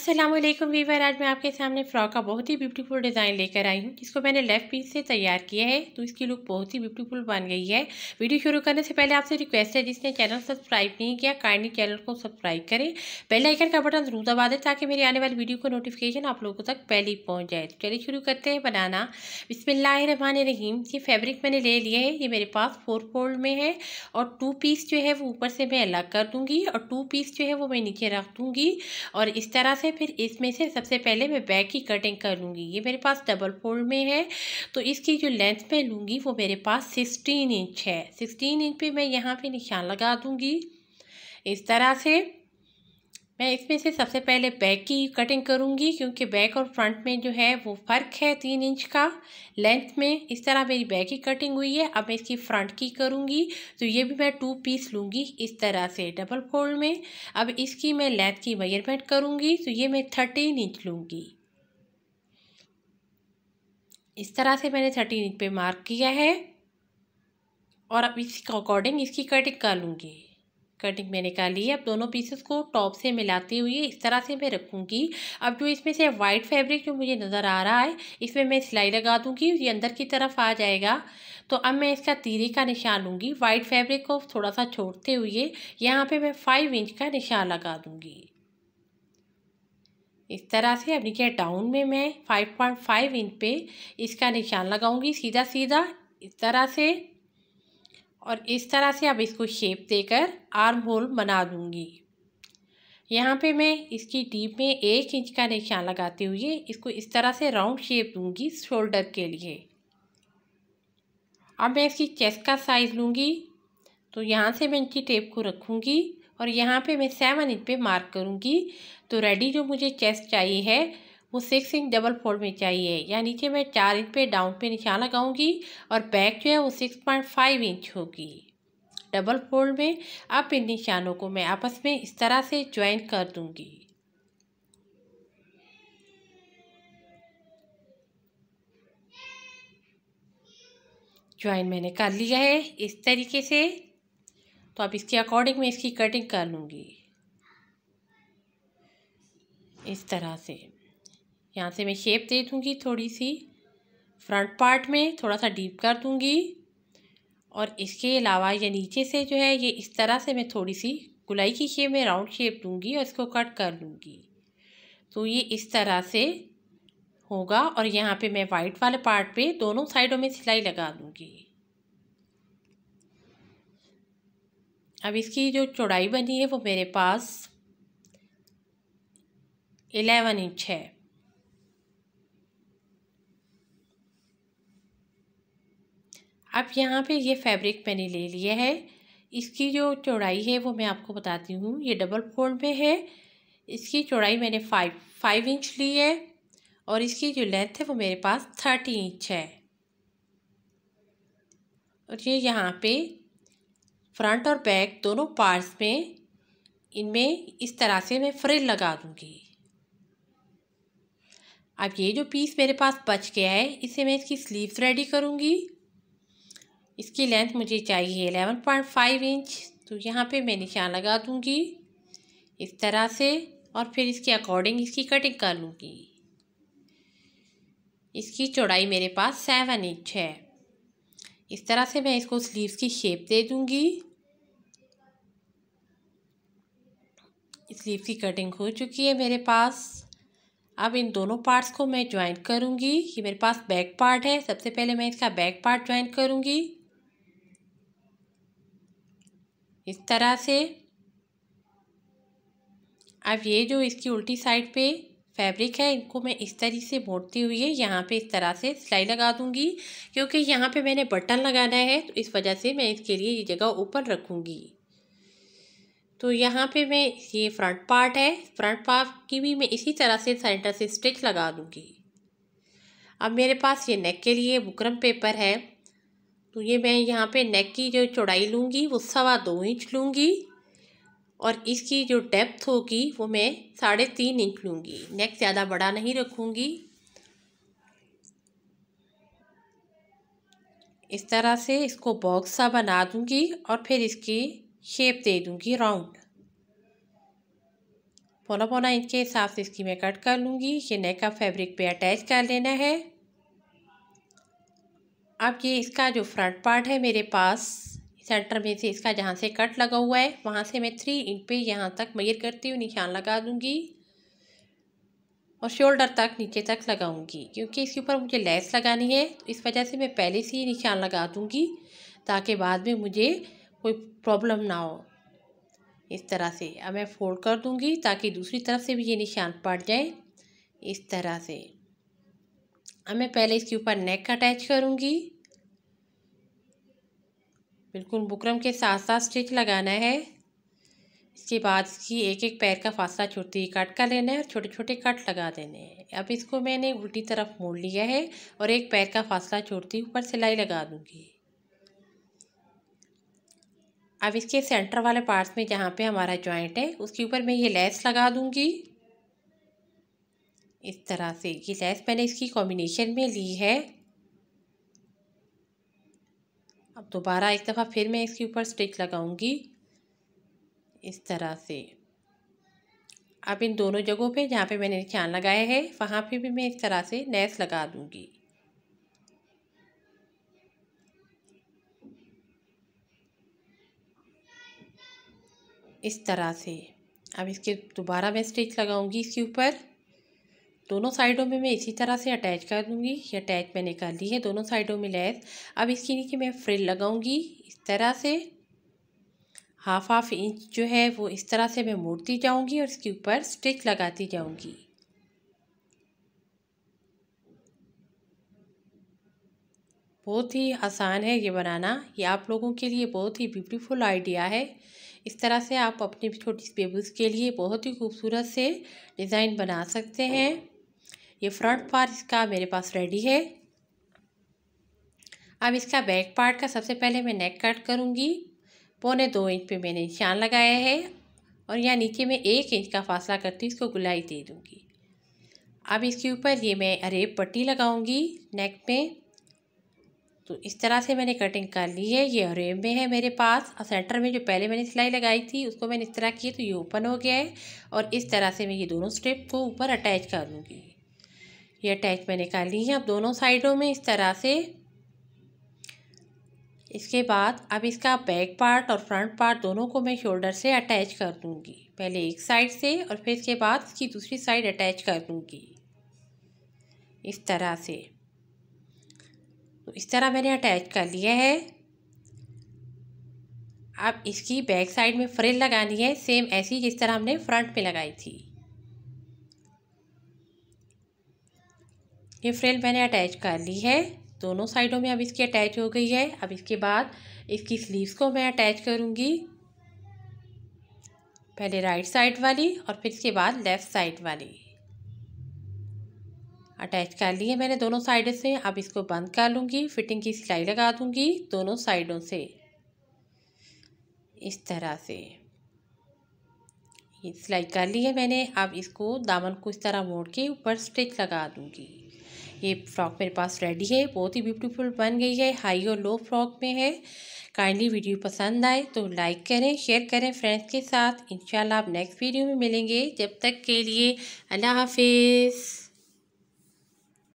अस्सलाम वालेकुम वीवर आज मैं आपके सामने फ्रॉक का बहुत ही ब्यूटीफुल डिज़ाइन लेकर आई हूँ जिसको मैंने लेफ़्ट पीस से तैयार किया है तो इसकी लुक बहुत ही ब्यूटीफुल बन गई है वीडियो शुरू करने से पहले आपसे रिक्वेस्ट है जिसने चैनल सब्सक्राइब नहीं किया काइंडली चैनल को सब्सक्राइब करें बेल आइकन का बटन जरूर दबा दें ताकि मेरी आने वाली वीडियो को नोटिफिकेशन आप लोगों तक पहले ही पहुँच जाए तो चलिए शुरू करते हैं बनाना बिसमान रहीम ये फैब्रिक मैंने ले लिया है ये मेरे पास फोर फोल्ड में है और टू पीस जो है वो ऊपर से मैं अलग कर दूँगी और टू पीस जो है वो मैं नीचे रख दूँगी और इस तरह से है फिर इसमें से सबसे पहले मैं बैक की कटिंग कर लूँगी ये मेरे पास डबल फोल्ड में है तो इसकी जो लेंथ मैं लूँगी वो मेरे पास सिक्सटीन इंच है सिक्सटीन इंच पे मैं यहाँ पे निशान लगा दूँगी इस तरह से मैं इसमें से सबसे पहले बैक की कटिंग करूँगी क्योंकि बैक और फ्रंट में जो है वो फ़र्क है तीन इंच का लेंथ में इस तरह मेरी बैक की कटिंग हुई है अब मैं इसकी फ्रंट की करूँगी तो ये भी मैं टू पीस लूँगी इस तरह से डबल फोल्ड में अब इसकी मैं लेंथ की मेजरमेंट करूँगी तो ये मैं थर्टीन इंच लूँगी इस तरह से मैंने थर्टीन इंच पर मार्क किया है और अब इसके अकॉर्डिंग इसकी कटिंग कर लूँगी कटिंग मैंने कर ली है अब दोनों पीसेस को टॉप से मिलाते हुए इस तरह से मैं रखूँगी अब जो इसमें से वाइट फैब्रिक जो मुझे नज़र आ रहा है इसमें मैं सिलाई लगा दूँगी ये अंदर की तरफ आ जाएगा तो अब मैं इसका तीरे का निशान लूँगी वाइट फैब्रिक को थोड़ा सा छोड़ते हुए यहाँ पर मैं फाइव इंच का निशान लगा दूँगी इस तरह से अब नीचे डाउन में मैं फाइव पॉइंट फाइव इंच पे इसका निशान लगाऊंगी सीधा सीधा इस तरह से और इस तरह से अब इसको शेप देकर आर्म होल बना दूँगी यहाँ पे मैं इसकी टीप में एक इंच का निशान लगाते हुए इसको इस तरह से राउंड शेप दूँगी शोल्डर के लिए अब मैं इसकी चेस्ट का साइज़ लूँगी तो यहाँ से मैं इनकी टेप को रखूँगी और यहाँ पे मैं सेवन इंच पे मार्क करूँगी तो रेडी जो मुझे चेस्ट चाहिए है वो सिक्स इंच डबल फोल्ड में चाहिए या नीचे मैं चार इंच पे डाउन पे निशान लगाऊंगी और बैक जो है वो सिक्स पॉइंट फाइव इंच होगी डबल फोल्ड में अब इन निशानों को मैं आपस में इस तरह से ज्वाइन कर दूंगी ज्वाइन मैंने कर लिया है इस तरीके से तो अब इसके अकॉर्डिंग मैं इसकी कटिंग कर लूँगी इस तरह से यहाँ से मैं शेप दे दूँगी थोड़ी सी फ्रंट पार्ट में थोड़ा सा डीप कर दूँगी और इसके अलावा ये नीचे से जो है ये इस तरह से मैं थोड़ी सी गुलाई की शेप में राउंड शेप दूँगी और इसको कट कर लूँगी तो ये इस तरह से होगा और यहाँ पे मैं वाइट वाले पार्ट पे दोनों साइडों में सिलाई लगा दूँगी अब इसकी जो चौड़ाई बनी है वो मेरे पास एलेवन इंच है अब यहाँ पे ये फैब्रिक मैंने ले लिया है इसकी जो चौड़ाई है वो मैं आपको बताती हूँ ये डबल फोल्ड में है इसकी चौड़ाई मैंने फाइव फाइव इंच ली है और इसकी जो लेंथ है वो मेरे पास थर्टी इंच है और ये यहाँ पे फ्रंट और बैक दोनों पार्ट्स में इनमें इस तरह से मैं फ्रिल लगा दूँगी अब ये जो पीस मेरे पास बच गया है इसे मैं इसकी स्लीव्स रेडी करूँगी इसकी लेंथ मुझे चाहिए एलेवन पॉइंट फाइव इंच तो यहाँ पे मैं निशान लगा दूँगी इस तरह से और फिर इसके अकॉर्डिंग इसकी कटिंग कर लूँगी इसकी चौड़ाई मेरे पास सेवन इंच है इस तरह से मैं इसको स्लीव्स की शेप दे दूँगी स्लीव की कटिंग हो चुकी है मेरे पास अब इन दोनों पार्ट्स को मैं ज्वाइन करूँगी ये मेरे पास बैक पार्ट है सबसे पहले मैं इसका बैक पार्ट ज्वाइन करूँगी इस तरह से अब ये जो इसकी उल्टी साइड पे फैब्रिक है इनको मैं इस तरीके से मोड़ती हुई यहाँ पे इस तरह से सिलाई लगा दूँगी क्योंकि यहाँ पे मैंने बटन लगाना है तो इस वजह से मैं इसके लिए ये जगह ऊपर रखूँगी तो यहाँ पे मैं ये फ्रंट पार्ट है फ्रंट पार्ट की भी मैं इसी तरह से सेंटर से स्टिच लगा दूँगी अब मेरे पास ये नेक के लिए बुकरम पेपर है तो ये मैं यहाँ पे नेक की जो चौड़ाई लूँगी वो सवा दो इंच लूँगी और इसकी जो डेप्थ होगी वो मैं साढ़े तीन इंच लूँगी नेक ज़्यादा बड़ा नहीं रखूँगी इस तरह से इसको बॉक्स सा बना दूँगी और फिर इसकी शेप दे दूँगी राउंड पौना पौना इंच के हिसाब से इसकी मैं कट कर लूँगी ये नेक का फैब्रिक पे अटैच कर लेना है अब ये इसका जो फ्रंट पार्ट है मेरे पास सेंटर में से इसका जहाँ से कट लगा हुआ है वहाँ से मैं थ्री इंच पे यहाँ तक मेयर करती हुई निशान लगा दूँगी और शोल्डर तक नीचे तक लगाऊंगी क्योंकि इसके ऊपर मुझे लेस लगानी है तो इस वजह से मैं पहले से ही निशान लगा दूँगी ताकि बाद में मुझे कोई प्रॉब्लम ना हो इस तरह से अब मैं फोल्ड कर दूँगी ताकि दूसरी तरफ से भी ये निशान पड़ जाए इस तरह से अब मैं पहले इसके ऊपर नेक अटैच करूँगी बिल्कुल बुकरम के साथ साथ स्टिच लगाना है इसके बाद इसकी एक एक पैर का फासला छोटी कट कर लेना है और छोटे छोटे कट लगा देने हैं अब इसको मैंने उल्टी तरफ मोड़ लिया है और एक पैर का फासला छोड़ती ऊपर सिलाई लगा दूँगी अब इसके सेंटर वाले पार्ट्स में जहाँ पे हमारा जॉइंट है उसके ऊपर मैं ये लेस लगा दूँगी इस तरह से ये लैस मैंने इसकी कॉम्बिनेशन में ली है अब दोबारा एक दफ़ा फिर मैं इसके ऊपर स्टिच लगाऊंगी इस तरह से अब इन दोनों जगहों पे जहाँ पे मैंने निशान लगाया है वहाँ पे भी मैं इस तरह से नेस लगा दूंगी इस तरह से अब इसके दोबारा मैं स्टिच लगाऊंगी इसके ऊपर दोनों साइडों में मैं इसी तरह से अटैच कर दूँगी ये अटैच मैंने कर ली है दोनों साइडों में लैस अब इसके नीचे मैं फ्रिल लगाऊँगी इस तरह से हाफ हाफ इंच जो है वो इस तरह से मैं मोड़ती जाऊँगी और इसके ऊपर स्टिच लगाती जाऊँगी बहुत ही आसान है ये बनाना ये आप लोगों के लिए बहुत ही ब्यूटीफुल आइडिया है इस तरह से आप अपने छोटी बेबूज़ के लिए बहुत ही खूबसूरत से डिज़ाइन बना सकते हैं ये फ्रंट पार्ट इसका मेरे पास रेडी है अब इसका बैक पार्ट का सबसे पहले मैं नेक कट करूँगी पौने दो इंच पे मैंने निशान लगाया है और यहाँ नीचे मैं एक इंच का फासला करती हूँ इसको गुलाई दे दूँगी अब इसके ऊपर ये मैं अरेब पट्टी लगाऊँगी नेक में तो इस तरह से मैंने कटिंग कर ली है ये अरेब में है मेरे पास और सेंटर में जो पहले मैंने सिलाई लगाई थी उसको मैंने इस तरह की तो ये ओपन हो गया है और इस तरह से मैं ये दोनों स्टेप को ऊपर अटैच कर लूँगी ये अटैच मैंने कर ली है अब दोनों साइडों में इस तरह से इसके बाद अब इसका बैक पार्ट और फ्रंट पार्ट दोनों को मैं शोल्डर से अटैच कर दूंगी पहले एक साइड से और फिर इसके बाद इसकी दूसरी साइड अटैच कर दूंगी इस तरह से तो इस तरह मैंने अटैच कर लिया है अब इसकी बैक साइड में फ्रिल लगानी है सेम ऐसी जिस तरह हमने फ्रंट में लगाई थी ये फ्रेल मैंने अटैच कर ली है दोनों साइडों में अब इसकी अटैच हो गई है अब इसके बाद इसकी स्लीव्स को मैं अटैच करूँगी पहले राइट साइड वाली और फिर इसके बाद लेफ़्ट साइड वाली अटैच कर ली है मैंने दोनों साइड से अब इसको बंद कर लूँगी फिटिंग की सिलाई लगा दूँगी दोनों साइडों से इस तरह से ये सिलाई कर ली है मैंने अब इसको दामन को इस तरह मोड़ के ऊपर स्टिच लगा दूँगी ये फ्रॉक मेरे पास रेडी है बहुत ही ब्यूटीफुल बन गई है हाई और लो फ्रॉक में है काइंडली वीडियो पसंद आए तो लाइक करें शेयर करें फ्रेंड्स के साथ इंशाल्लाह आप नेक्स्ट वीडियो में मिलेंगे जब तक के लिए अल्लाह हाफिज़